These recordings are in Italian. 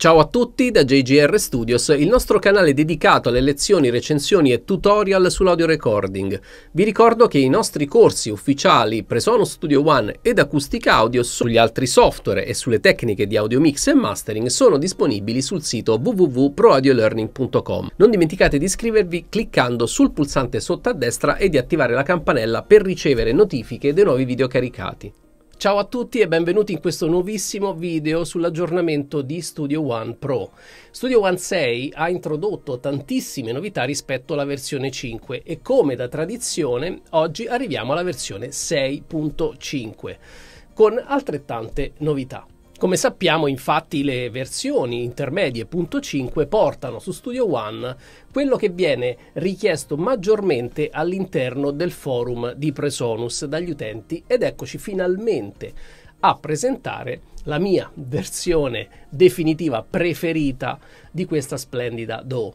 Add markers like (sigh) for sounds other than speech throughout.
Ciao a tutti da JGR Studios, il nostro canale dedicato alle lezioni, recensioni e tutorial sull'audio recording. Vi ricordo che i nostri corsi ufficiali Presonus Studio One ed Acustica Audio sugli altri software e sulle tecniche di audio mix e mastering sono disponibili sul sito www.proaudiolearning.com. Non dimenticate di iscrivervi cliccando sul pulsante sotto a destra e di attivare la campanella per ricevere notifiche dei nuovi video caricati. Ciao a tutti e benvenuti in questo nuovissimo video sull'aggiornamento di Studio One Pro. Studio One 6 ha introdotto tantissime novità rispetto alla versione 5 e come da tradizione oggi arriviamo alla versione 6.5 con altrettante novità. Come sappiamo infatti le versioni intermedie 5 portano su Studio One quello che viene richiesto maggiormente all'interno del forum di Presonus dagli utenti ed eccoci finalmente a presentare la mia versione definitiva preferita di questa splendida DO.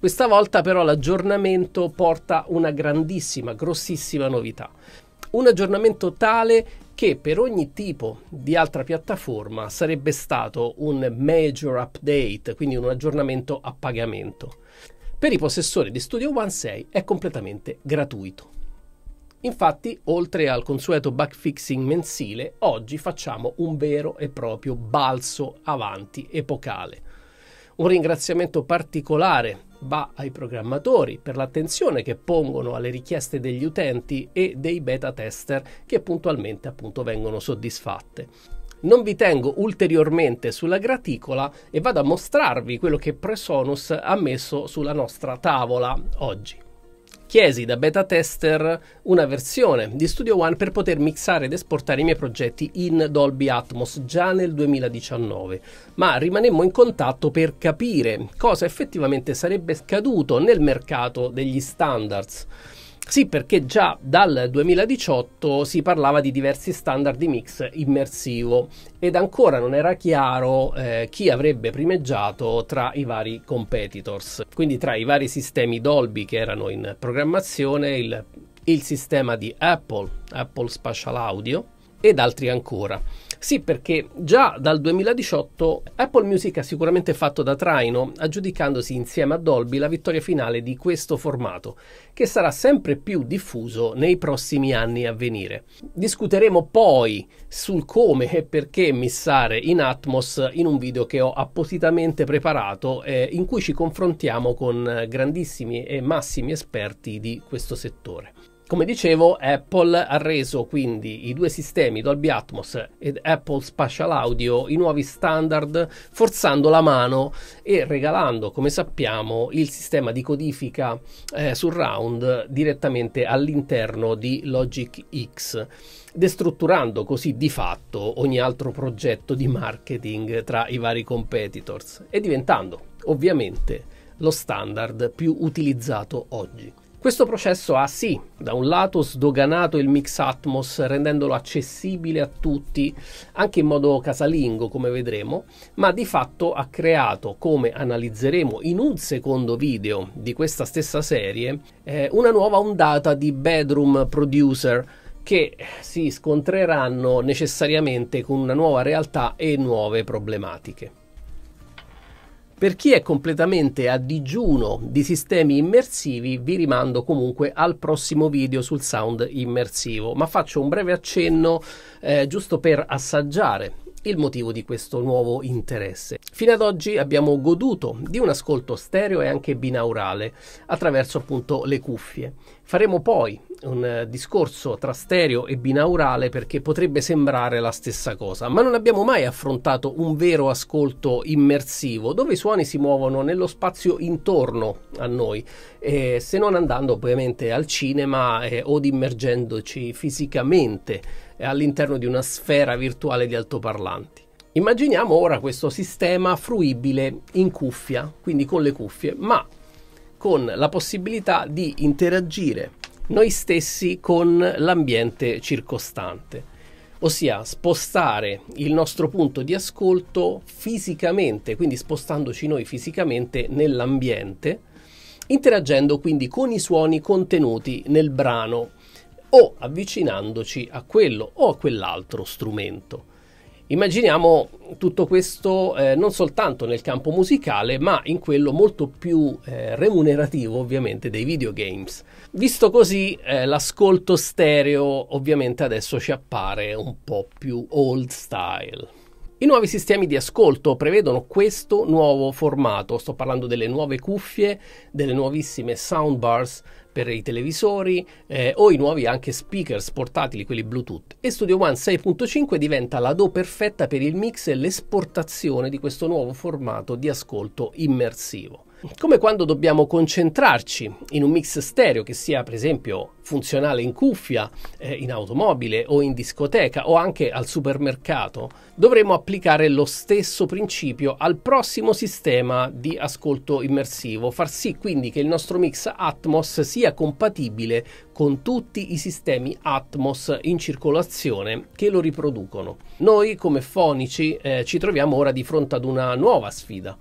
Questa volta però l'aggiornamento porta una grandissima, grossissima novità un aggiornamento tale che per ogni tipo di altra piattaforma sarebbe stato un major update, quindi un aggiornamento a pagamento. Per i possessori di Studio One 6 è completamente gratuito. Infatti, oltre al consueto bug fixing mensile, oggi facciamo un vero e proprio balzo avanti epocale. Un ringraziamento particolare va ai programmatori per l'attenzione che pongono alle richieste degli utenti e dei beta tester che puntualmente appunto vengono soddisfatte. Non vi tengo ulteriormente sulla graticola e vado a mostrarvi quello che Presonus ha messo sulla nostra tavola oggi. Chiesi da beta tester una versione di Studio One per poter mixare ed esportare i miei progetti in Dolby Atmos già nel 2019, ma rimanemmo in contatto per capire cosa effettivamente sarebbe scaduto nel mercato degli standards. Sì, perché già dal 2018 si parlava di diversi standard di mix immersivo ed ancora non era chiaro eh, chi avrebbe primeggiato tra i vari competitors. Quindi tra i vari sistemi Dolby che erano in programmazione, il, il sistema di Apple, Apple Spatial Audio ed altri ancora. Sì, perché già dal 2018 Apple Music ha sicuramente fatto da traino, aggiudicandosi insieme a Dolby la vittoria finale di questo formato, che sarà sempre più diffuso nei prossimi anni a venire. Discuteremo poi sul come e perché missare in Atmos in un video che ho appositamente preparato eh, in cui ci confrontiamo con grandissimi e massimi esperti di questo settore. Come dicevo, Apple ha reso quindi i due sistemi Dolby Atmos ed Apple Spatial Audio i nuovi standard, forzando la mano e regalando, come sappiamo, il sistema di codifica eh, surround direttamente all'interno di Logic X, destrutturando così di fatto ogni altro progetto di marketing tra i vari competitors e diventando ovviamente lo standard più utilizzato oggi. Questo processo ha sì, da un lato sdoganato il mix Atmos rendendolo accessibile a tutti, anche in modo casalingo come vedremo, ma di fatto ha creato, come analizzeremo in un secondo video di questa stessa serie, eh, una nuova ondata di bedroom producer che si scontreranno necessariamente con una nuova realtà e nuove problematiche. Per chi è completamente a digiuno di sistemi immersivi vi rimando comunque al prossimo video sul sound immersivo, ma faccio un breve accenno eh, giusto per assaggiare il motivo di questo nuovo interesse. Fino ad oggi abbiamo goduto di un ascolto stereo e anche binaurale attraverso appunto le cuffie. Faremo poi un eh, discorso tra stereo e binaurale perché potrebbe sembrare la stessa cosa, ma non abbiamo mai affrontato un vero ascolto immersivo dove i suoni si muovono nello spazio intorno a noi, eh, se non andando ovviamente al cinema eh, o immergendoci fisicamente all'interno di una sfera virtuale di altoparlanti. Immaginiamo ora questo sistema fruibile in cuffia, quindi con le cuffie, ma con la possibilità di interagire noi stessi con l'ambiente circostante, ossia spostare il nostro punto di ascolto fisicamente, quindi spostandoci noi fisicamente nell'ambiente, interagendo quindi con i suoni contenuti nel brano o avvicinandoci a quello o a quell'altro strumento. Immaginiamo tutto questo eh, non soltanto nel campo musicale, ma in quello molto più eh, remunerativo ovviamente dei videogames. Visto così, eh, l'ascolto stereo ovviamente adesso ci appare un po' più old style. I nuovi sistemi di ascolto prevedono questo nuovo formato, sto parlando delle nuove cuffie, delle nuovissime soundbars per i televisori eh, o i nuovi anche speakers portatili, quelli Bluetooth. E Studio One 6.5 diventa la do perfetta per il mix e l'esportazione di questo nuovo formato di ascolto immersivo. Come quando dobbiamo concentrarci in un mix stereo che sia per esempio funzionale in cuffia, eh, in automobile o in discoteca o anche al supermercato, dovremo applicare lo stesso principio al prossimo sistema di ascolto immersivo, far sì quindi che il nostro mix Atmos sia compatibile con tutti i sistemi Atmos in circolazione che lo riproducono. Noi come fonici eh, ci troviamo ora di fronte ad una nuova sfida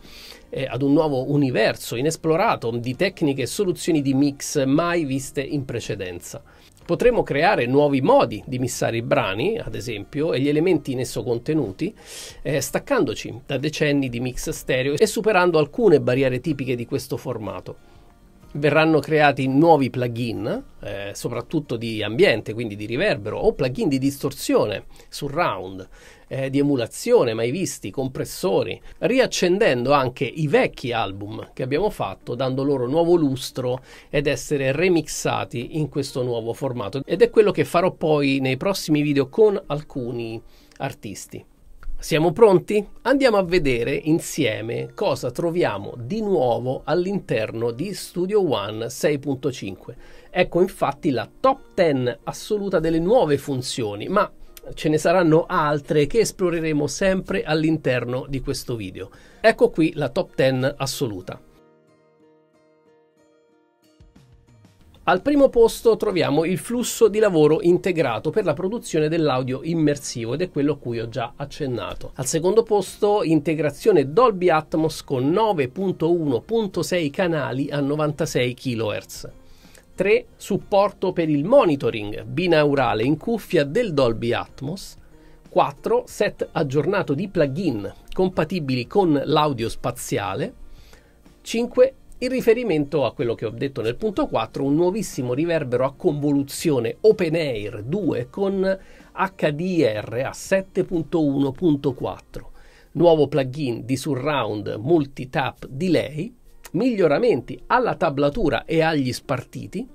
eh, ad un nuovo universo inesplorato di tecniche e soluzioni di mix mai viste in precedenza. Potremo creare nuovi modi di missare i brani, ad esempio, e gli elementi in esso contenuti, eh, staccandoci da decenni di mix stereo e superando alcune barriere tipiche di questo formato verranno creati nuovi plugin, eh, soprattutto di ambiente, quindi di riverbero, o plugin di distorsione surround, eh, di emulazione mai visti, compressori, riaccendendo anche i vecchi album che abbiamo fatto, dando loro nuovo lustro ed essere remixati in questo nuovo formato. Ed è quello che farò poi nei prossimi video con alcuni artisti. Siamo pronti? Andiamo a vedere insieme cosa troviamo di nuovo all'interno di Studio One 6.5. Ecco infatti la top 10 assoluta delle nuove funzioni, ma ce ne saranno altre che esploreremo sempre all'interno di questo video. Ecco qui la top 10 assoluta. Al primo posto troviamo il flusso di lavoro integrato per la produzione dell'audio immersivo ed è quello a cui ho già accennato. Al secondo posto integrazione Dolby Atmos con 9.1.6 canali a 96 kHz. 3. Supporto per il monitoring binaurale in cuffia del Dolby Atmos. 4. Set aggiornato di plugin compatibili con l'audio spaziale. 5 in riferimento a quello che ho detto nel punto 4, un nuovissimo riverbero a convoluzione Open Air 2 con HDR a 7.1.4, nuovo plugin di surround multi-tap delay, miglioramenti alla tablatura e agli spartiti,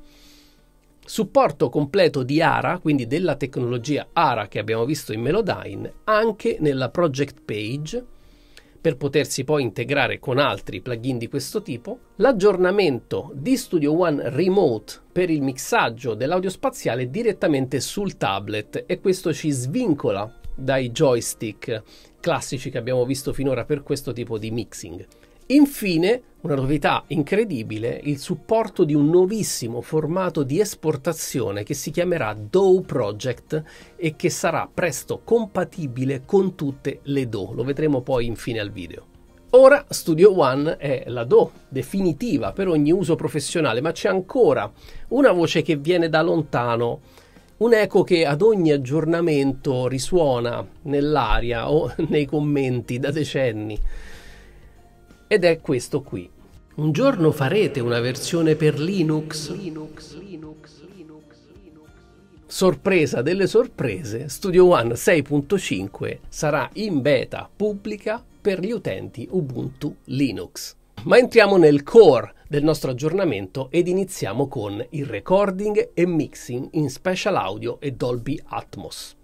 supporto completo di ARA, quindi della tecnologia ARA che abbiamo visto in Melodyne, anche nella project page, per potersi poi integrare con altri plugin di questo tipo, l'aggiornamento di Studio One Remote per il mixaggio dell'audio spaziale direttamente sul tablet e questo ci svincola dai joystick classici che abbiamo visto finora per questo tipo di mixing. Infine, una novità incredibile, il supporto di un nuovissimo formato di esportazione che si chiamerà DAW Project e che sarà presto compatibile con tutte le DAW. Lo vedremo poi infine al video. Ora Studio One è la DO definitiva per ogni uso professionale, ma c'è ancora una voce che viene da lontano, un eco che ad ogni aggiornamento risuona nell'aria o (laughs) nei commenti da decenni ed è questo qui. Un giorno farete una versione per Linux? Linux, Linux, Linux Sorpresa delle sorprese, Studio One 6.5 sarà in beta pubblica per gli utenti Ubuntu Linux. Ma entriamo nel core del nostro aggiornamento ed iniziamo con il recording e mixing in Special Audio e Dolby Atmos.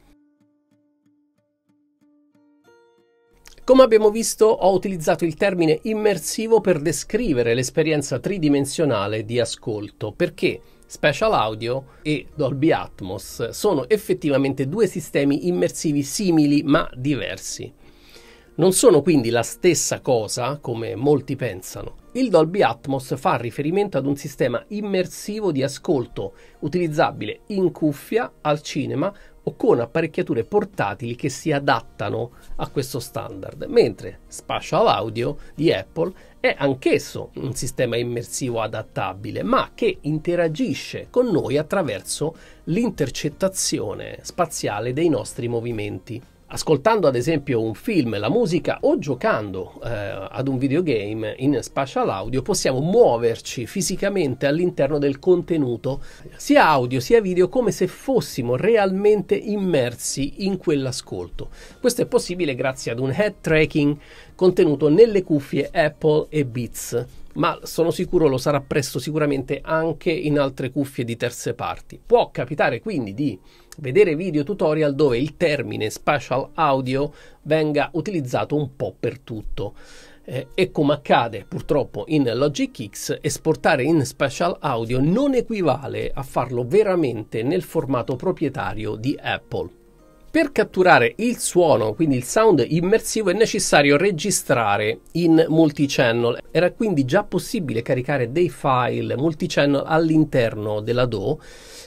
Come abbiamo visto, ho utilizzato il termine immersivo per descrivere l'esperienza tridimensionale di ascolto, perché Special Audio e Dolby Atmos sono effettivamente due sistemi immersivi simili ma diversi. Non sono quindi la stessa cosa come molti pensano. Il Dolby Atmos fa riferimento ad un sistema immersivo di ascolto utilizzabile in cuffia al cinema o con apparecchiature portatili che si adattano a questo standard, mentre Spatial Audio di Apple è anch'esso un sistema immersivo adattabile, ma che interagisce con noi attraverso l'intercettazione spaziale dei nostri movimenti ascoltando ad esempio un film, la musica o giocando eh, ad un videogame in spatial audio possiamo muoverci fisicamente all'interno del contenuto sia audio sia video come se fossimo realmente immersi in quell'ascolto. Questo è possibile grazie ad un head tracking contenuto nelle cuffie Apple e Beats ma sono sicuro lo sarà presto sicuramente anche in altre cuffie di terze parti. Può capitare quindi di vedere video tutorial dove il termine spatial audio venga utilizzato un po' per tutto. Eh, e come accade purtroppo in Logic X, esportare in spatial audio non equivale a farlo veramente nel formato proprietario di Apple. Per catturare il suono, quindi il sound immersivo, è necessario registrare in multichannel. Era quindi già possibile caricare dei file multichannel all'interno della DAW,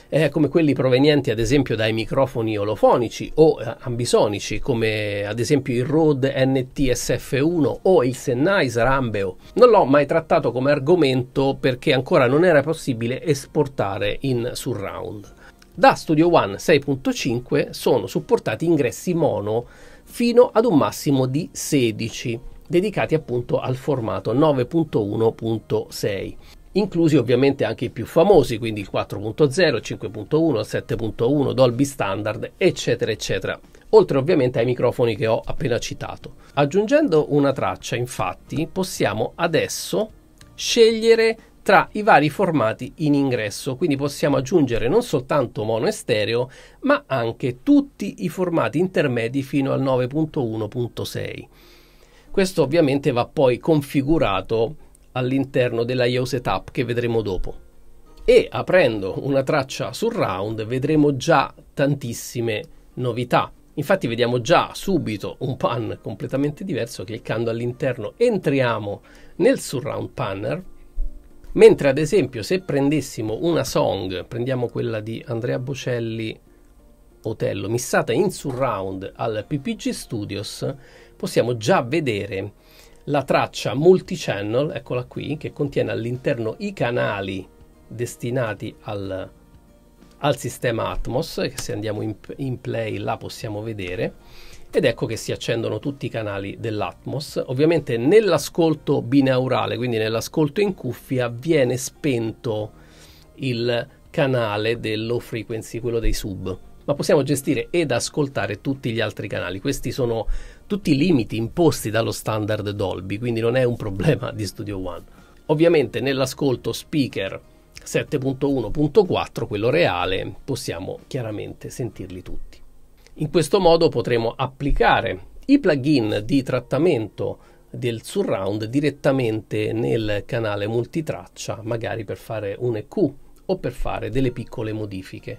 eh, come quelli provenienti ad esempio dai microfoni olofonici o eh, ambisonici, come ad esempio il Rode NTSF1 o il Sennheiser Ambeo. Non l'ho mai trattato come argomento perché ancora non era possibile esportare in surround. Da Studio One 6.5 sono supportati ingressi mono fino ad un massimo di 16, dedicati appunto al formato 9.1.6 inclusi ovviamente anche i più famosi, quindi il 4.0, il 5.1, il 7.1, Dolby Standard, eccetera, eccetera, oltre ovviamente ai microfoni che ho appena citato. Aggiungendo una traccia, infatti, possiamo adesso scegliere tra i vari formati in ingresso, quindi possiamo aggiungere non soltanto mono e stereo, ma anche tutti i formati intermedi fino al 9.1.6. Questo ovviamente va poi configurato all'interno della IO Setup che vedremo dopo. E aprendo una traccia sul round vedremo già tantissime novità. Infatti vediamo già subito un pan completamente diverso cliccando all'interno entriamo nel surround panel Mentre ad esempio se prendessimo una song, prendiamo quella di Andrea Bocelli Otello, missata in surround al PPG Studios, possiamo già vedere la traccia multichannel, eccola qui, che contiene all'interno i canali destinati al, al sistema Atmos, che se andiamo in, in play la possiamo vedere ed ecco che si accendono tutti i canali dell'Atmos. Ovviamente nell'ascolto binaurale, quindi nell'ascolto in cuffia, viene spento il canale dell'off frequency, quello dei sub, ma possiamo gestire ed ascoltare tutti gli altri canali. Questi sono tutti i limiti imposti dallo standard Dolby, quindi non è un problema di Studio One. Ovviamente nell'ascolto speaker 7.1.4, quello reale, possiamo chiaramente sentirli tutti. In questo modo potremo applicare i plugin di trattamento del surround direttamente nel canale multitraccia, magari per fare un EQ o per fare delle piccole modifiche.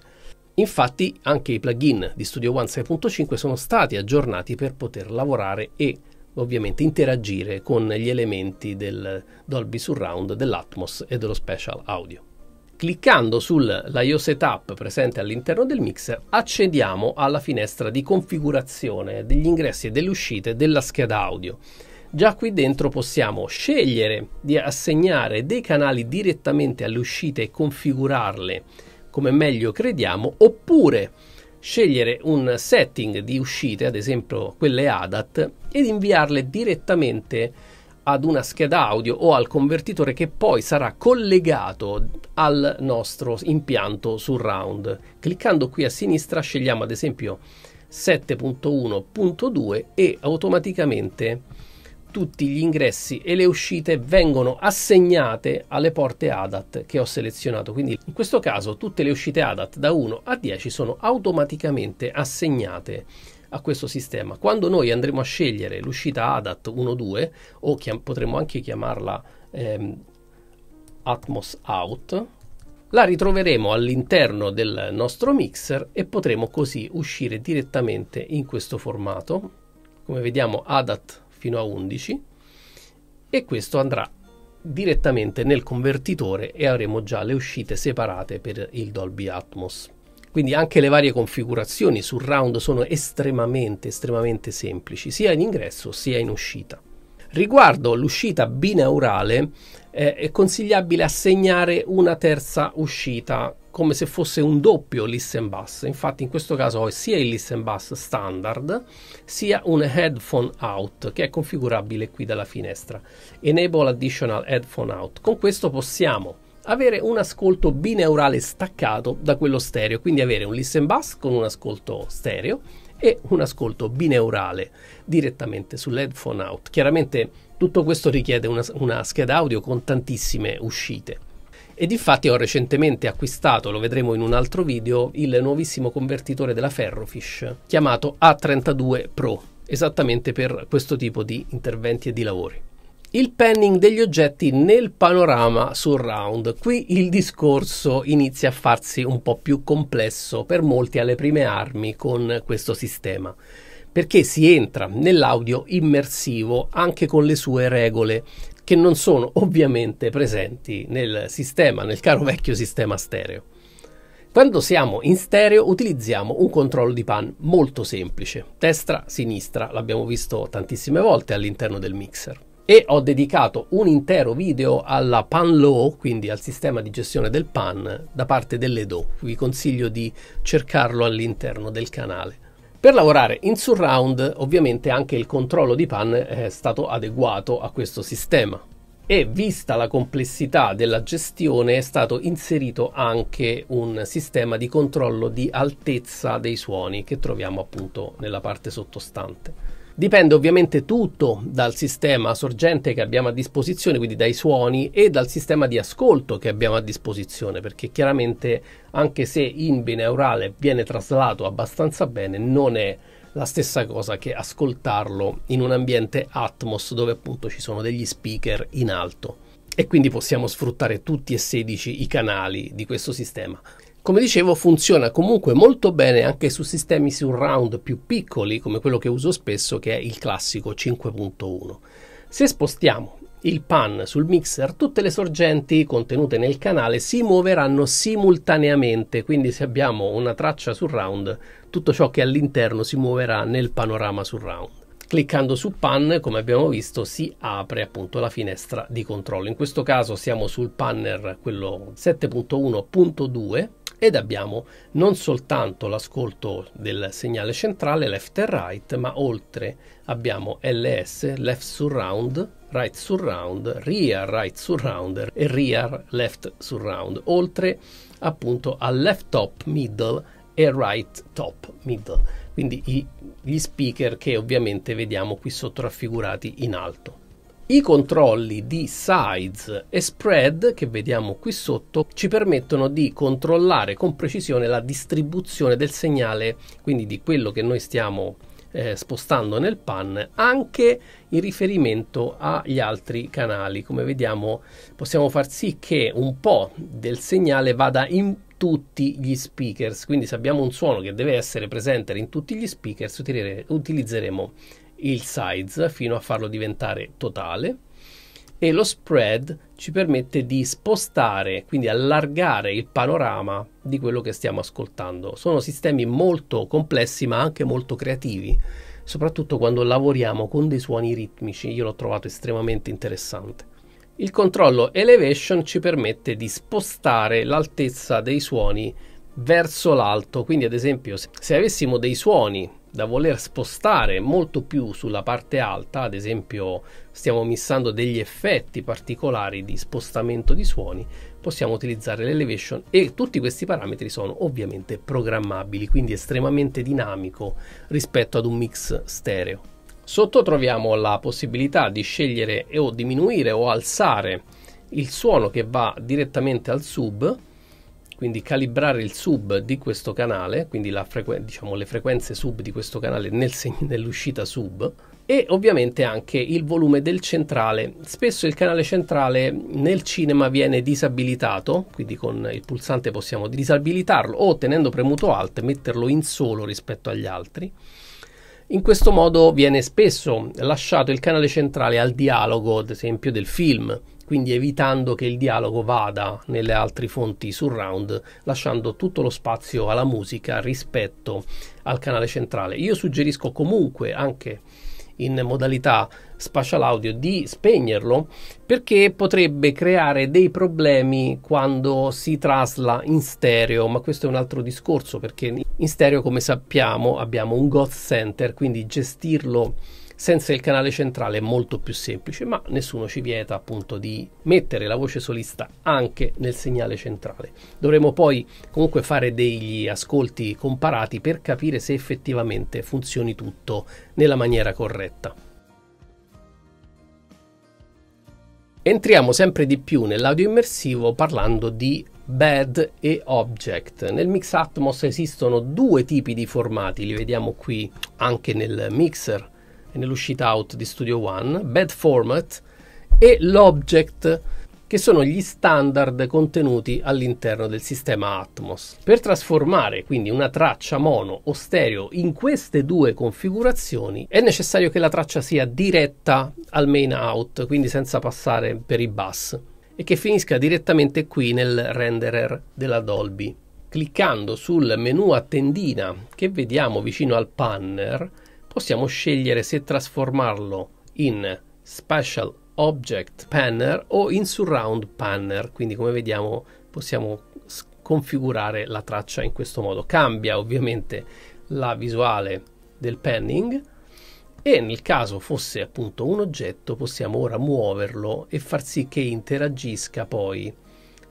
Infatti anche i plugin di Studio One 6.5 sono stati aggiornati per poter lavorare e ovviamente interagire con gli elementi del Dolby Surround, dell'Atmos e dello Special Audio. Cliccando sull'IO Setup presente all'interno del mixer accediamo alla finestra di configurazione degli ingressi e delle uscite della scheda audio. Già qui dentro possiamo scegliere di assegnare dei canali direttamente alle uscite e configurarle come meglio crediamo oppure scegliere un setting di uscite, ad esempio quelle ADAT, ed inviarle direttamente ad una scheda audio o al convertitore che poi sarà collegato al nostro impianto surround. Cliccando qui a sinistra scegliamo ad esempio 7.1.2 e automaticamente tutti gli ingressi e le uscite vengono assegnate alle porte ADAT che ho selezionato. Quindi in questo caso tutte le uscite ADAT da 1 a 10 sono automaticamente assegnate a questo sistema. Quando noi andremo a scegliere l'uscita ADAT 1.2 o chiam- potremmo anche chiamarla ehm, Atmos Out, la ritroveremo all'interno del nostro mixer e potremo così uscire direttamente in questo formato, come vediamo ADAT fino a 11 e questo andrà direttamente nel convertitore e avremo già le uscite separate per il Dolby Atmos. Quindi anche le varie configurazioni sul round sono estremamente, estremamente semplici, sia in ingresso sia in uscita. Riguardo l'uscita binaurale, eh, è consigliabile assegnare una terza uscita come se fosse un doppio listen bus. Infatti in questo caso ho sia il listen bus standard sia un headphone out che è configurabile qui dalla finestra. Enable additional headphone out. Con questo possiamo avere un ascolto bineurale staccato da quello stereo, quindi avere un listen bus con un ascolto stereo e un ascolto bineurale direttamente sull'headphone out. Chiaramente tutto questo richiede una, una scheda audio con tantissime uscite. E infatti ho recentemente acquistato, lo vedremo in un altro video, il nuovissimo convertitore della Ferrofish chiamato A32 Pro, esattamente per questo tipo di interventi e di lavori il panning degli oggetti nel panorama surround. Qui il discorso inizia a farsi un po' più complesso per molti alle prime armi con questo sistema, perché si entra nell'audio immersivo anche con le sue regole che non sono (laughs) ovviamente presenti nel sistema, nel caro vecchio sistema stereo. Quando siamo in stereo utilizziamo un controllo di pan molto semplice, destra, sinistra, l'abbiamo visto tantissime volte all'interno del mixer e ho dedicato un intero video alla PAN Law, quindi al sistema di gestione del PAN da parte dell'Edo. Vi consiglio di cercarlo all'interno del canale. Per lavorare in surround, ovviamente anche il controllo di PAN è stato adeguato a questo sistema e vista la complessità della gestione è stato inserito anche un sistema di controllo di altezza dei suoni che troviamo appunto nella parte sottostante. Dipende ovviamente tutto dal sistema sorgente che abbiamo a disposizione, quindi dai suoni e dal sistema di ascolto che abbiamo a disposizione, perché chiaramente anche se in bineurale viene traslato abbastanza bene, non è la stessa cosa che ascoltarlo in un ambiente Atmos dove appunto ci sono degli speaker in alto e quindi possiamo sfruttare tutti e 16 i canali di questo sistema come dicevo funziona comunque molto bene anche su sistemi surround più piccoli come quello che uso spesso che è il classico 5.1. Se spostiamo il pan sul mixer, tutte le sorgenti contenute nel canale si muoveranno simultaneamente, quindi se abbiamo una traccia surround, tutto ciò che è all'interno si muoverà nel panorama surround. Cliccando su pan, come abbiamo visto, si apre appunto la finestra di controllo. In questo caso siamo sul panner quello 7.1.2 ed abbiamo non soltanto l'ascolto del segnale centrale left e right, ma oltre abbiamo LS, left surround, right surround, rear right surround e rear left surround, oltre appunto al left top middle e right top middle, quindi i, gli speaker che ovviamente vediamo qui sotto raffigurati in alto. I controlli di size e spread che vediamo qui sotto ci permettono di controllare con precisione la distribuzione del segnale, quindi di quello che noi stiamo eh, spostando nel pan anche in riferimento agli altri canali come vediamo possiamo far sì che un po' del segnale vada in tutti gli speakers quindi se abbiamo un suono che deve essere presente in tutti gli speakers utilizzeremo il size fino a farlo diventare totale e lo spread ci permette di spostare, quindi allargare il panorama di quello che stiamo ascoltando. Sono sistemi molto complessi ma anche molto creativi, soprattutto quando lavoriamo con dei suoni ritmici, io l'ho trovato estremamente interessante. Il controllo elevation ci permette di spostare l'altezza dei suoni verso l'alto, quindi ad esempio se avessimo dei suoni da voler spostare molto più sulla parte alta, ad esempio stiamo missando degli effetti particolari di spostamento di suoni, possiamo utilizzare l'elevation e tutti questi parametri sono ovviamente programmabili, quindi estremamente dinamico rispetto ad un mix stereo. Sotto troviamo la possibilità di scegliere o diminuire o alzare il suono che va direttamente al sub quindi calibrare il sub di questo canale, quindi frequen- diciamo le frequenze sub di questo canale nel seg- (laughs) nell'uscita sub e ovviamente anche il volume del centrale. Spesso il canale centrale nel cinema viene disabilitato, quindi con il pulsante possiamo disabilitarlo o tenendo premuto alt metterlo in solo rispetto agli altri. In questo modo viene spesso lasciato il canale centrale al dialogo, ad esempio, del film quindi evitando che il dialogo vada nelle altre fonti surround, lasciando tutto lo spazio alla musica rispetto al canale centrale. Io suggerisco comunque anche in modalità spatial audio di spegnerlo perché potrebbe creare dei problemi quando si trasla in stereo ma questo è un altro discorso perché in stereo come sappiamo abbiamo un goth center quindi gestirlo senza il canale centrale è molto più semplice, ma nessuno ci vieta appunto di mettere la voce solista anche nel segnale centrale. Dovremo poi comunque fare degli ascolti comparati per capire se effettivamente funzioni tutto nella maniera corretta. Entriamo sempre di più nell'audio immersivo parlando di bad e object. Nel Mix Atmos esistono due tipi di formati, li vediamo qui anche nel mixer nell'uscita out di Studio One, Bad Format e l'Object che sono gli standard contenuti all'interno del sistema Atmos. Per trasformare quindi una traccia mono o stereo in queste due configurazioni è necessario che la traccia sia diretta al main out, quindi senza passare per i bus, e che finisca direttamente qui nel renderer della Dolby. Cliccando sul menu a tendina che vediamo vicino al panner possiamo scegliere se trasformarlo in Special Object Panner o in Surround Panner, quindi come vediamo possiamo configurare la traccia in questo modo. Cambia ovviamente la visuale del panning e nel caso fosse appunto un oggetto possiamo ora muoverlo e far sì che interagisca poi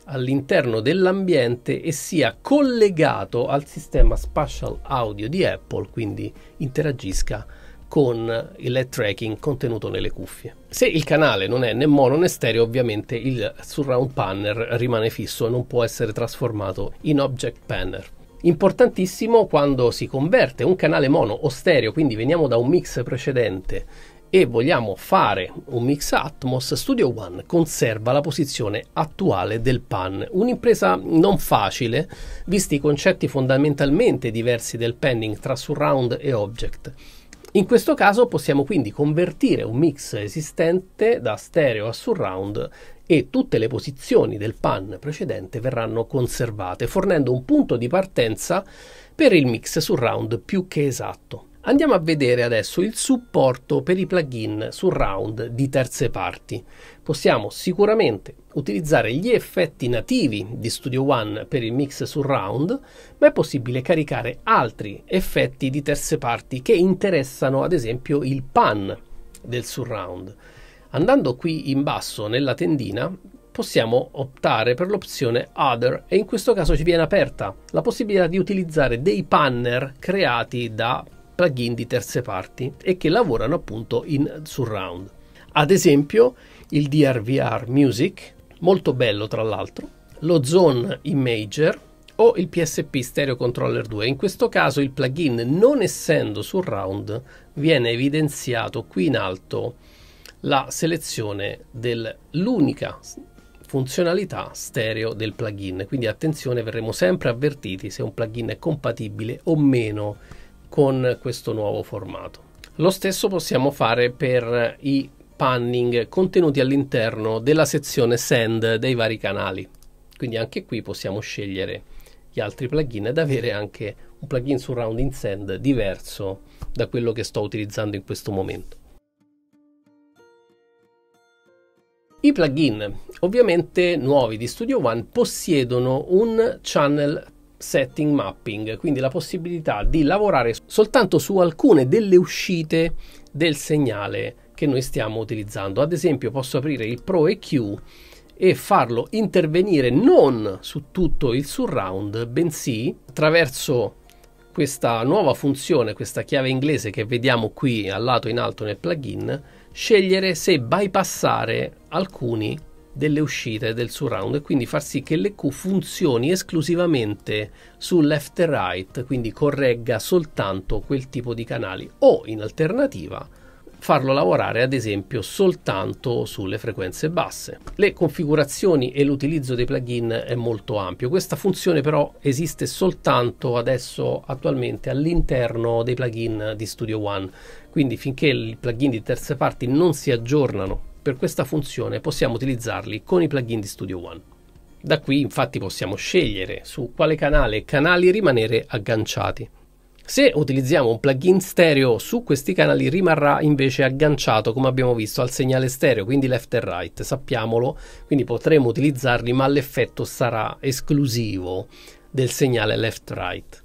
all'interno dell'ambiente e sia collegato al sistema spatial audio di Apple, quindi interagisca con il tracking contenuto nelle cuffie. Se il canale non è né mono né stereo, ovviamente il surround panner rimane fisso e non può essere trasformato in object panner. Importantissimo quando si converte un canale mono o stereo, quindi veniamo da un mix precedente e vogliamo fare un mix Atmos, Studio One conserva la posizione attuale del PAN, un'impresa non facile visti i concetti fondamentalmente diversi del panning tra surround e object. In questo caso possiamo quindi convertire un mix esistente da stereo a surround e tutte le posizioni del pan precedente verranno conservate, fornendo un punto di partenza per il mix surround più che esatto. Andiamo a vedere adesso il supporto per i plugin su Round di terze parti. Possiamo sicuramente utilizzare gli effetti nativi di Studio One per il mix su Round, ma è possibile caricare altri effetti di terze parti che interessano ad esempio il pan del surround. Andando qui in basso nella tendina possiamo optare per l'opzione Other e in questo caso ci viene aperta la possibilità di utilizzare dei panner creati da plugin di terze parti e che lavorano appunto in surround. Ad esempio il DRVR Music, molto bello tra l'altro, lo Zone Imager o il PSP Stereo Controller 2. In questo caso il plugin non essendo surround viene evidenziato qui in alto la selezione dell'unica funzionalità stereo del plugin. Quindi attenzione, verremo sempre avvertiti se un plugin è compatibile o meno con questo nuovo formato. Lo stesso possiamo fare per i panning contenuti all'interno della sezione send dei vari canali. Quindi anche qui possiamo scegliere gli altri plugin ed avere anche un plugin surrounding send diverso da quello che sto utilizzando in questo momento. I plugin, ovviamente nuovi di Studio One, possiedono un channel setting mapping, quindi la possibilità di lavorare soltanto su alcune delle uscite del segnale che noi stiamo utilizzando. Ad esempio posso aprire il Pro EQ e farlo intervenire non su tutto il surround, bensì attraverso questa nuova funzione, questa chiave inglese che vediamo qui al lato in alto nel plugin, scegliere se bypassare alcuni delle uscite del surround e quindi far sì che l'EQ funzioni esclusivamente su left e right, quindi corregga soltanto quel tipo di canali o in alternativa farlo lavorare ad esempio soltanto sulle frequenze basse. Le configurazioni e l'utilizzo dei plugin è molto ampio, questa funzione però esiste soltanto adesso attualmente all'interno dei plugin di Studio One, quindi finché i plugin di terze parti non si aggiornano per questa funzione possiamo utilizzarli con i plugin di Studio One. Da qui infatti possiamo scegliere su quale canale e canali rimanere agganciati. Se utilizziamo un plugin stereo su questi canali rimarrà invece agganciato come abbiamo visto al segnale stereo, quindi left e right, sappiamolo, quindi potremo utilizzarli ma l'effetto sarà esclusivo del segnale left-right.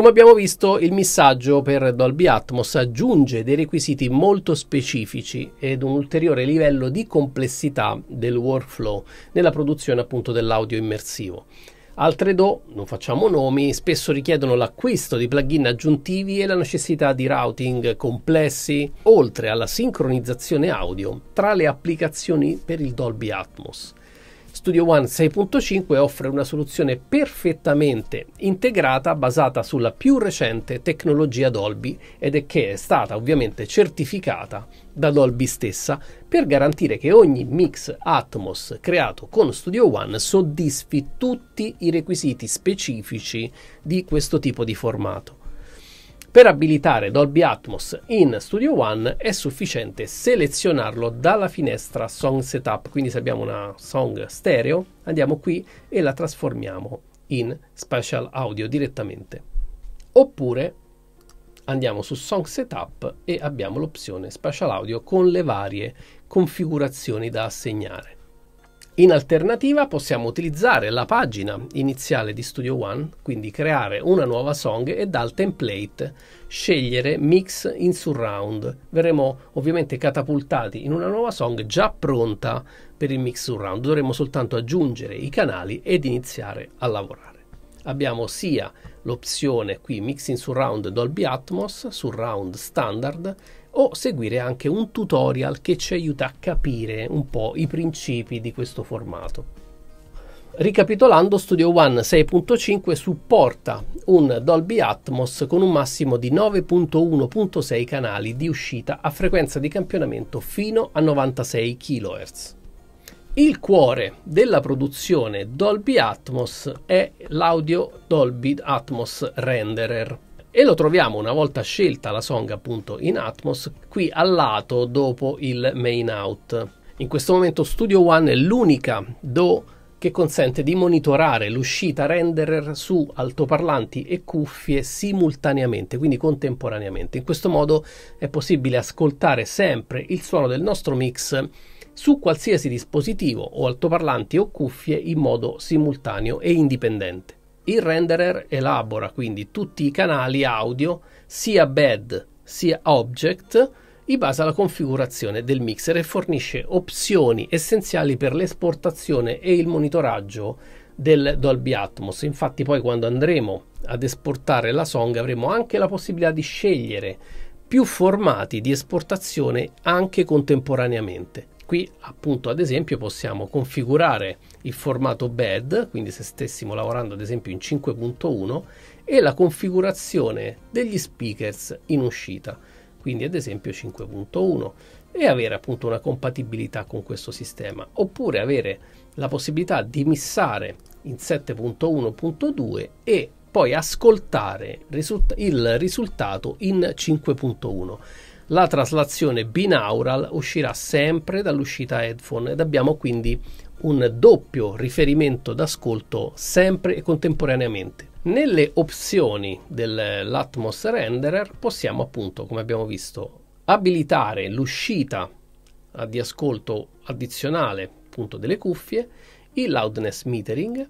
Come abbiamo visto, il missaggio per Dolby Atmos aggiunge dei requisiti molto specifici ed un ulteriore livello di complessità del workflow nella produzione appunto dell'audio immersivo. Altre do, non facciamo nomi, spesso richiedono l'acquisto di plugin aggiuntivi e la necessità di routing complessi, oltre alla sincronizzazione audio tra le applicazioni per il Dolby Atmos. Studio One 6.5 offre una soluzione perfettamente integrata basata sulla più recente tecnologia Dolby ed è che è stata ovviamente certificata da Dolby stessa per garantire che ogni mix Atmos creato con Studio One soddisfi tutti i requisiti specifici di questo tipo di formato. Per abilitare Dolby Atmos in Studio One è sufficiente selezionarlo dalla finestra Song Setup, quindi se abbiamo una song stereo andiamo qui e la trasformiamo in Spatial Audio direttamente. Oppure andiamo su Song Setup e abbiamo l'opzione Spatial Audio con le varie configurazioni da assegnare. In alternativa possiamo utilizzare la pagina iniziale di Studio One, quindi creare una nuova song e dal template scegliere mix in surround. Verremo ovviamente catapultati in una nuova song già pronta per il mix surround. Dovremo soltanto aggiungere i canali ed iniziare a lavorare. Abbiamo sia l'opzione qui mix in surround Dolby Atmos, surround standard o seguire anche un tutorial che ci aiuta a capire un po' i principi di questo formato. Ricapitolando, Studio One 6.5 supporta un Dolby Atmos con un massimo di 9.1.6 canali di uscita a frequenza di campionamento fino a 96 kHz. Il cuore della produzione Dolby Atmos è l'audio Dolby Atmos Renderer e lo troviamo una volta scelta la song appunto in Atmos qui al lato dopo il main out. In questo momento Studio One è l'unica do che consente di monitorare l'uscita renderer su altoparlanti e cuffie simultaneamente, quindi contemporaneamente. In questo modo è possibile ascoltare sempre il suono del nostro mix su qualsiasi dispositivo o altoparlanti o cuffie in modo simultaneo e indipendente. Il renderer elabora quindi tutti i canali audio, sia bed sia object, in base alla configurazione del mixer e fornisce opzioni essenziali per l'esportazione e il monitoraggio del Dolby Atmos. Infatti poi quando andremo ad esportare la song avremo anche la possibilità di scegliere più formati di esportazione anche contemporaneamente. Qui appunto ad esempio possiamo configurare il formato bed, quindi se stessimo lavorando ad esempio in 5.1 e la configurazione degli speakers in uscita, quindi ad esempio 5.1 e avere appunto una compatibilità con questo sistema oppure avere la possibilità di missare in 7.1.2 e poi ascoltare il risultato in 5.1 la traslazione binaural uscirà sempre dall'uscita headphone ed abbiamo quindi un doppio riferimento d'ascolto sempre e contemporaneamente. Nelle opzioni dell'Atmos Renderer possiamo appunto, come abbiamo visto, abilitare l'uscita eh, di ascolto addizionale appunto delle cuffie, il loudness metering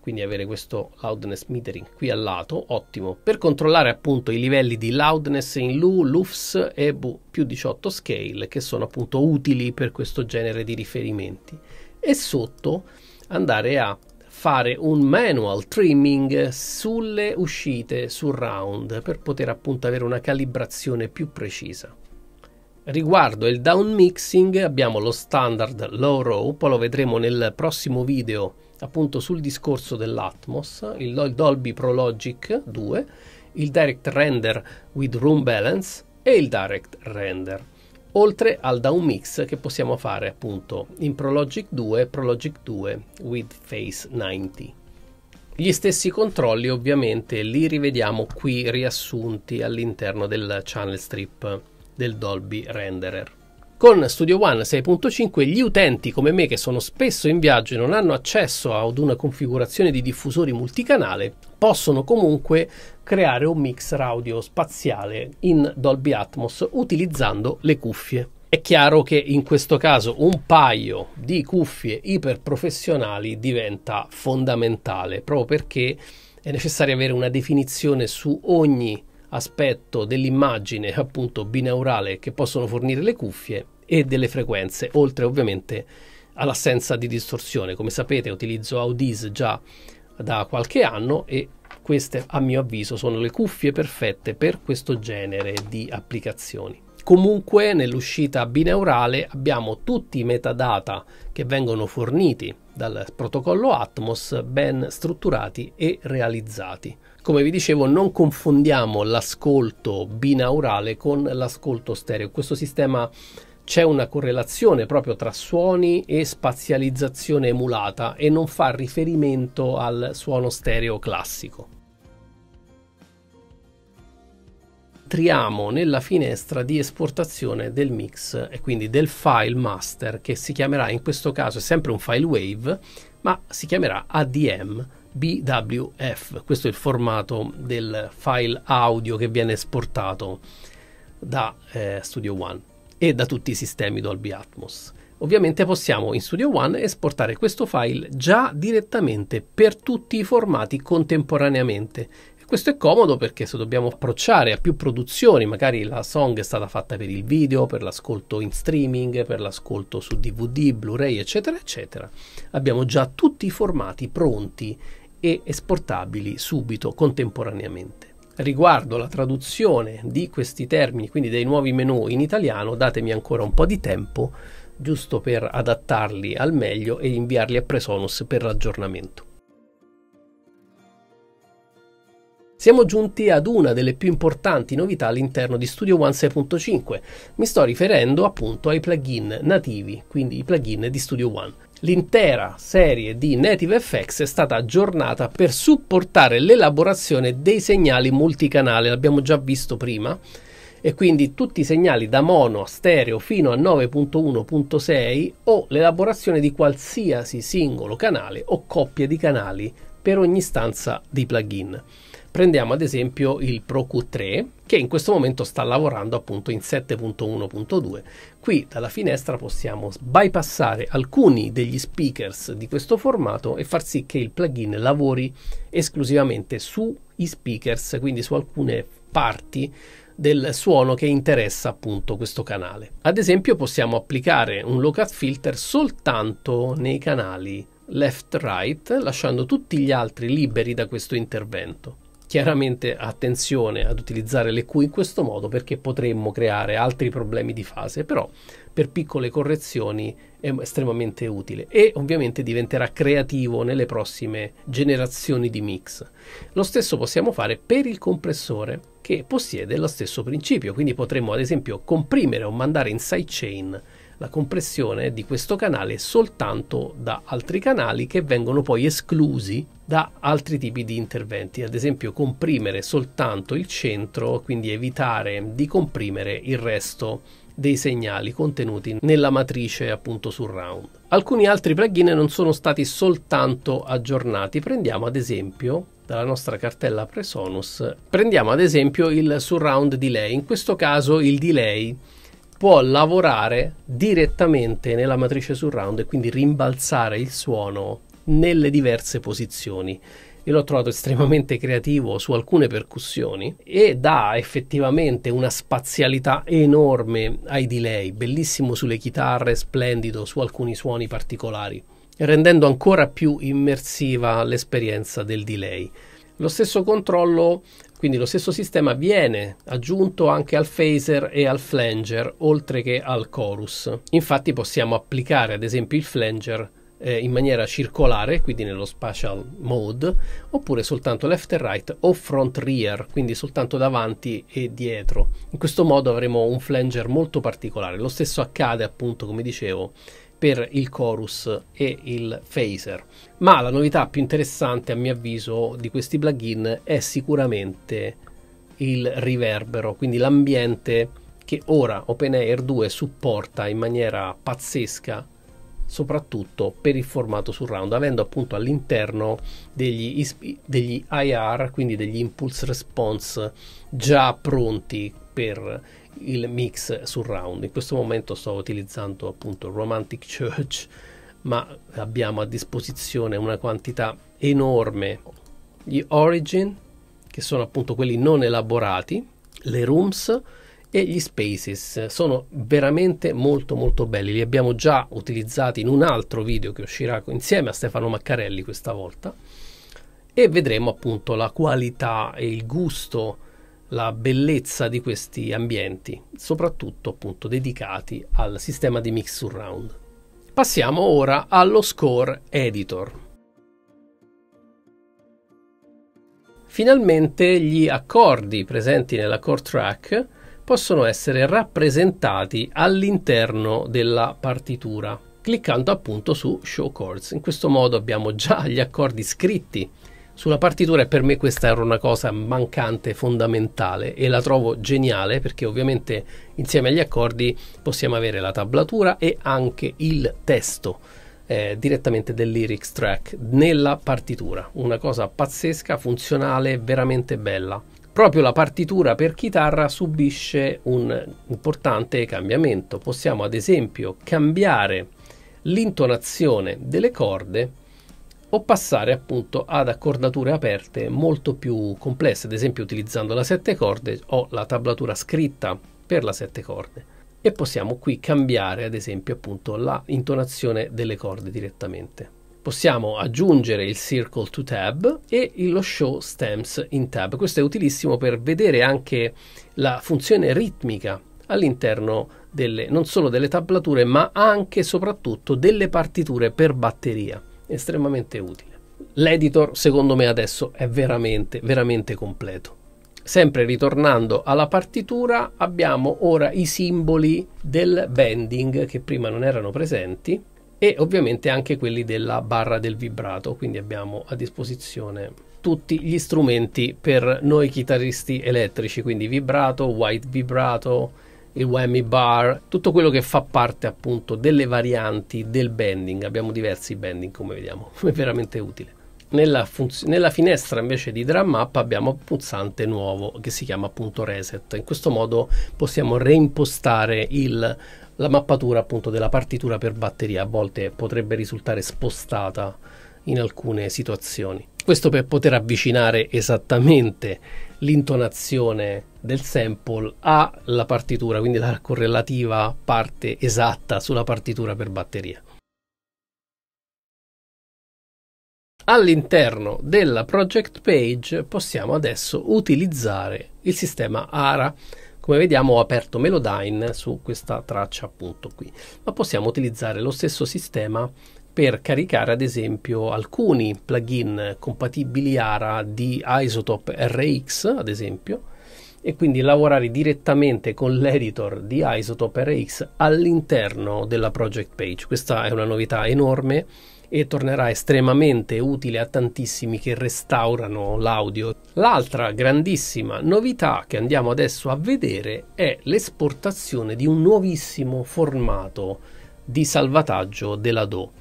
quindi avere questo loudness metering qui al lato, ottimo, per controllare appunto i livelli di loudness in LU, LUFS e BU boh, più 18 scale che sono appunto utili per questo genere di riferimenti e sotto andare a fare un manual trimming sulle uscite sul round per poter appunto avere una calibrazione più precisa. Riguardo il down mixing abbiamo lo standard low row, poi lo vedremo nel prossimo video appunto sul discorso dell'Atmos, il Dolby Pro Logic 2, il Direct Render with Room Balance e il Direct Render, oltre al down mix che possiamo fare appunto in Pro Logic 2 e Pro Logic 2 with Face 90. Gli stessi controlli ovviamente li rivediamo qui riassunti all'interno del channel strip del Dolby Renderer. Con Studio One 6.5 gli utenti come me che sono spesso in viaggio e non hanno accesso ad una configurazione di diffusori multicanale possono comunque creare un mix audio spaziale in Dolby Atmos utilizzando le cuffie. È chiaro che in questo caso un paio di cuffie iperprofessionali diventa fondamentale proprio perché è necessario avere una definizione su ogni aspetto dell'immagine appunto binaurale che possono fornire le cuffie e delle frequenze, oltre ovviamente all'assenza di distorsione. Come sapete utilizzo Audis già da qualche anno e queste a mio avviso sono le cuffie perfette per questo genere di applicazioni. Comunque nell'uscita binaurale abbiamo tutti i metadata che vengono forniti dal protocollo Atmos ben strutturati e realizzati. Come vi dicevo, non confondiamo l'ascolto binaurale con l'ascolto stereo. Questo sistema c'è una correlazione proprio tra suoni e spazializzazione emulata e non fa riferimento al suono stereo classico. entriamo nella finestra di esportazione del mix e quindi del file master che si chiamerà in questo caso è sempre un file wave ma si chiamerà ADM BWF questo è il formato del file audio che viene esportato da eh, Studio One e da tutti i sistemi Dolby Atmos ovviamente possiamo in Studio One esportare questo file già direttamente per tutti i formati contemporaneamente questo è comodo perché se dobbiamo approcciare a più produzioni, magari la song è stata fatta per il video, per l'ascolto in streaming, per l'ascolto su DVD, Blu-ray, eccetera, eccetera, abbiamo già tutti i formati pronti e esportabili subito, contemporaneamente. Riguardo la traduzione di questi termini, quindi dei nuovi menu in italiano, datemi ancora un po' di tempo, giusto per adattarli al meglio e inviarli a Presonus per l'aggiornamento. Siamo giunti ad una delle più importanti novità all'interno di Studio One 6.5. Mi sto riferendo appunto ai plugin nativi, quindi i plugin di Studio One. L'intera serie di NativeFX è stata aggiornata per supportare l'elaborazione dei segnali multicanale, l'abbiamo già visto prima, e quindi tutti i segnali da mono a stereo fino a 9.1.6 o l'elaborazione di qualsiasi singolo canale o coppia di canali per ogni stanza di plugin. Prendiamo ad esempio il Pro Q3 che in questo momento sta lavorando appunto in 7.1.2. Qui dalla finestra possiamo bypassare alcuni degli speakers di questo formato e far sì che il plugin lavori esclusivamente sui speakers, quindi su alcune parti del suono che interessa appunto questo canale. Ad esempio possiamo applicare un low filter soltanto nei canali left-right, lasciando tutti gli altri liberi da questo intervento chiaramente attenzione ad utilizzare le Q in questo modo perché potremmo creare altri problemi di fase, però per piccole correzioni è estremamente utile e ovviamente diventerà creativo nelle prossime generazioni di mix. Lo stesso possiamo fare per il compressore che possiede lo stesso principio, quindi potremmo ad esempio comprimere o mandare in sidechain la compressione di questo canale soltanto da altri canali che vengono poi esclusi da altri tipi di interventi, ad esempio comprimere soltanto il centro, quindi evitare di comprimere il resto dei segnali contenuti nella matrice appunto surround. Alcuni altri plugin non sono stati soltanto aggiornati, prendiamo ad esempio dalla nostra cartella Presonus, prendiamo ad esempio il surround delay, in questo caso il delay può lavorare direttamente nella matrice surround e quindi rimbalzare il suono nelle diverse posizioni. Io l'ho trovato estremamente creativo su alcune percussioni e dà effettivamente una spazialità enorme ai delay, bellissimo sulle chitarre, splendido su alcuni suoni particolari, rendendo ancora più immersiva l'esperienza del delay. Lo stesso controllo, quindi lo stesso sistema, viene aggiunto anche al phaser e al flanger, oltre che al chorus. Infatti possiamo applicare ad esempio il flanger eh, in maniera circolare, quindi nello spatial mode, oppure soltanto left e right o front rear, quindi soltanto davanti e dietro. In questo modo avremo un flanger molto particolare. Lo stesso accade appunto, come dicevo, per il chorus e il phaser. Ma la novità più interessante a mio avviso di questi plugin è sicuramente il riverbero, quindi l'ambiente che ora OpenAir 2 supporta in maniera pazzesca soprattutto per il formato surround, avendo appunto all'interno degli, degli IR, quindi degli impulse response già pronti per il mix surround. In questo momento sto utilizzando appunto Romantic Church, ma abbiamo a disposizione una quantità enorme di origin, che sono appunto quelli non elaborati, le rooms, e gli Spaces sono veramente molto molto belli, li abbiamo già utilizzati in un altro video che uscirà insieme a Stefano Maccarelli questa volta e vedremo appunto la qualità e il gusto, la bellezza di questi ambienti, soprattutto appunto dedicati al sistema di mix surround. Passiamo ora allo score editor. Finalmente gli accordi presenti nella core track possono essere rappresentati all'interno della partitura, cliccando appunto su Show Chords. In questo modo abbiamo già gli accordi scritti sulla partitura e per me questa era una cosa mancante, fondamentale e la trovo geniale perché ovviamente insieme agli accordi possiamo avere la tablatura e anche il testo eh, direttamente del lyrics track nella partitura. Una cosa pazzesca, funzionale, veramente bella proprio la partitura per chitarra subisce un importante cambiamento. Possiamo ad esempio cambiare l'intonazione delle corde o passare appunto ad accordature aperte molto più complesse, ad esempio utilizzando la sette corde o la tablatura scritta per la sette corde e possiamo qui cambiare ad esempio appunto la intonazione delle corde direttamente possiamo aggiungere il circle to tab e lo show stamps in tab. Questo è utilissimo per vedere anche la funzione ritmica all'interno delle, non solo delle tablature ma anche e soprattutto delle partiture per batteria. Estremamente utile. L'editor secondo me adesso è veramente, veramente completo. Sempre ritornando alla partitura abbiamo ora i simboli del bending che prima non erano presenti e ovviamente anche quelli della barra del vibrato, quindi abbiamo a disposizione tutti gli strumenti per noi chitarristi elettrici, quindi vibrato, white vibrato, il whammy bar, tutto quello che fa parte appunto delle varianti del bending, abbiamo diversi bending come vediamo, (laughs) è veramente utile. Nella, nella, finestra invece di drum up abbiamo un pulsante nuovo che si chiama appunto reset in questo modo possiamo reimpostare il la mappatura appunto della partitura per batteria a volte potrebbe risultare spostata in alcune situazioni. Questo per poter avvicinare esattamente l'intonazione del sample alla partitura, quindi la correlativa parte esatta sulla partitura per batteria. All'interno della project page possiamo adesso utilizzare il sistema ARA come vediamo ho aperto Melodyne su questa traccia appunto qui, ma possiamo utilizzare lo stesso sistema per caricare ad esempio alcuni plugin compatibili ARA di Isotope RX ad esempio e quindi lavorare direttamente con l'editor di Isotope RX all'interno della project page. Questa è una novità enorme e tornerà estremamente utile a tantissimi che restaurano l'audio. L'altra grandissima novità che andiamo adesso a vedere è l'esportazione di un nuovissimo formato di salvataggio della DO.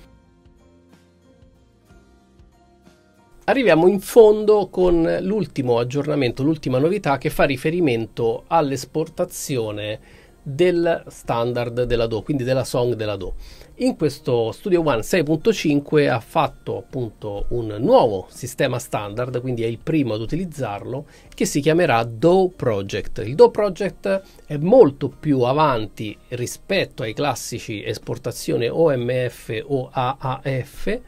Arriviamo in fondo con l'ultimo aggiornamento, l'ultima novità che fa riferimento all'esportazione del standard della Do, quindi della song della Do. In questo Studio One 6.5 ha fatto appunto un nuovo sistema standard, quindi è il primo ad utilizzarlo, che si chiamerà Do Project. Il Do Project è molto più avanti rispetto ai classici esportazioni OMF o AAF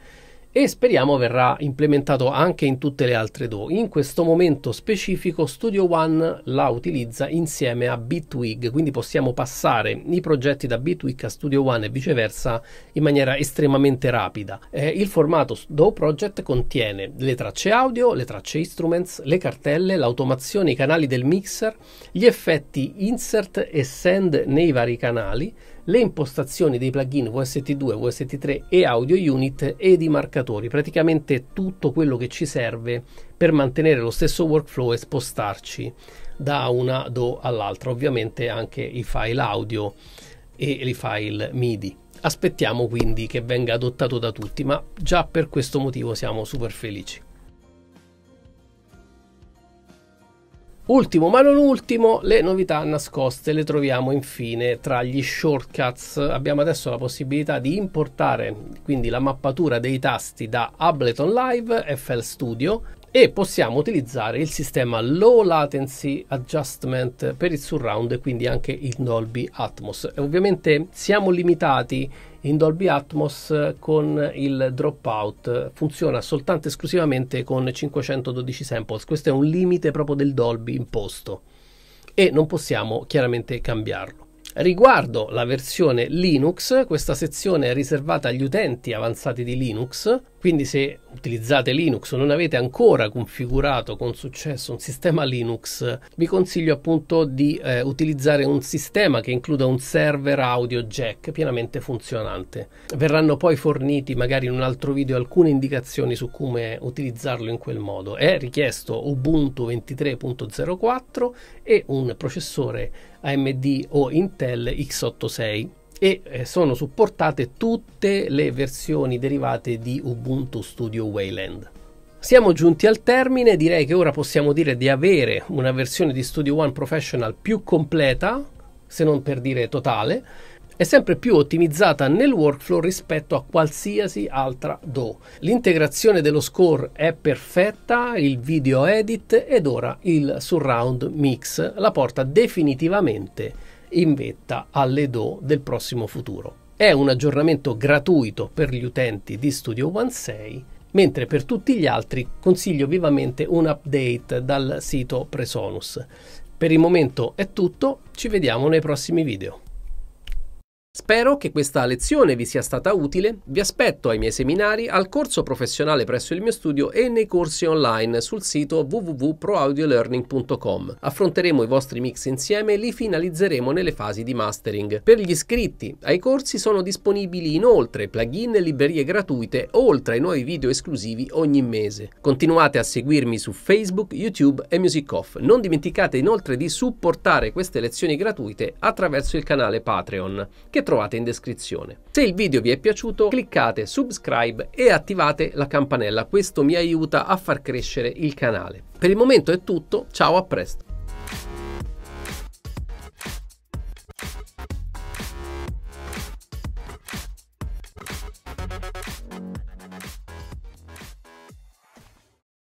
e speriamo verrà implementato anche in tutte le altre DO. In questo momento specifico Studio One la utilizza insieme a Bitwig, quindi possiamo passare i progetti da Bitwig a Studio One e viceversa in maniera estremamente rapida. Eh, il formato DO Project contiene le tracce audio, le tracce instruments, le cartelle, l'automazione, i canali del mixer, gli effetti insert e send nei vari canali, le impostazioni dei plugin VST2, VST3 e Audio Unit ed i marcatori, praticamente tutto quello che ci serve per mantenere lo stesso workflow e spostarci da una DO all'altra, ovviamente anche i file audio e i file MIDI. Aspettiamo quindi che venga adottato da tutti, ma già per questo motivo siamo super felici. Ultimo ma non ultimo, le novità nascoste le troviamo infine tra gli shortcuts. Abbiamo adesso la possibilità di importare quindi la mappatura dei tasti da Ableton Live, FL Studio e possiamo utilizzare il sistema Low Latency Adjustment per il surround e quindi anche il Dolby Atmos. E ovviamente siamo limitati in Dolby Atmos con il dropout, funziona soltanto esclusivamente con 512 samples, questo è un limite proprio del Dolby imposto e non possiamo chiaramente cambiarlo. Riguardo la versione Linux, questa sezione è riservata agli utenti avanzati di Linux quindi se utilizzate Linux o non avete ancora configurato con successo un sistema Linux, vi consiglio appunto di eh, utilizzare un sistema che includa un server audio jack pienamente funzionante. Verranno poi forniti magari in un altro video alcune indicazioni su come utilizzarlo in quel modo. È richiesto Ubuntu 23.04 e un processore AMD o Intel x86 e eh, sono supportate tutte le versioni derivate di Ubuntu Studio Wayland. Siamo giunti al termine, direi che ora possiamo dire di avere una versione di Studio One Professional più completa, se non per dire totale, e sempre più ottimizzata nel workflow rispetto a qualsiasi altra DO. L'integrazione dello score è perfetta, il video edit ed ora il surround mix la porta definitivamente in vetta alle Do del prossimo futuro. È un aggiornamento gratuito per gli utenti di Studio One 6, mentre per tutti gli altri consiglio vivamente un update dal sito Presonus. Per il momento è tutto, ci vediamo nei prossimi video. Spero che questa lezione vi sia stata utile, vi aspetto ai miei seminari, al corso professionale presso il mio studio e nei corsi online sul sito www.proaudiolearning.com. Affronteremo i vostri mix insieme e li finalizzeremo nelle fasi di mastering. Per gli iscritti ai corsi sono disponibili inoltre plugin e librerie gratuite, oltre ai nuovi video esclusivi ogni mese. Continuate a seguirmi su Facebook, YouTube e MusicOff. Non dimenticate inoltre di supportare queste lezioni gratuite attraverso il canale Patreon, che che trovate in descrizione. Se il video vi è piaciuto cliccate subscribe e attivate la campanella, questo mi aiuta a far crescere il canale. Per il momento è tutto, ciao a presto!